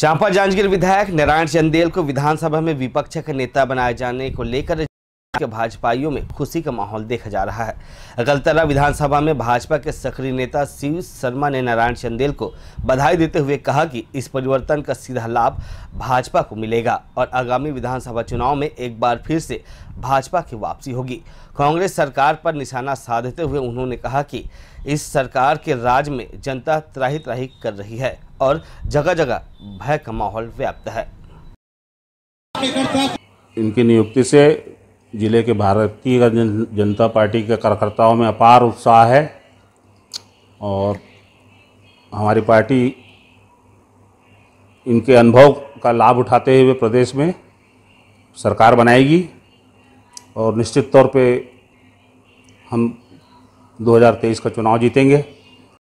चांपा जांजगीर विधायक नारायण चंदेल को विधानसभा में विपक्ष का नेता बनाए जाने को लेकर के भाजपाइयों में खुशी का माहौल देखा जा रहा है अगलतरा विधानसभा में भाजपा के सक्रिय नेता शिव शर्मा ने नारायण चंदेल को बधाई देते हुए कहा कि इस परिवर्तन का सीधा लाभ भाजपा को मिलेगा और आगामी विधानसभा चुनाव में एक बार फिर से भाजपा की वापसी होगी कांग्रेस सरकार पर निशाना साधते हुए उन्होंने कहा कि इस सरकार के राज में जनता त्राही त्राही कर रही है और जगह जगह भय का माहौल व्याप्त है इनकी नियुक्ति से जिले के भारतीय जनता पार्टी के कार्यकर्ताओं में अपार उत्साह है और हमारी पार्टी इनके अनुभव का लाभ उठाते हुए प्रदेश में सरकार बनाएगी और निश्चित तौर पे हम 2023 का चुनाव जीतेंगे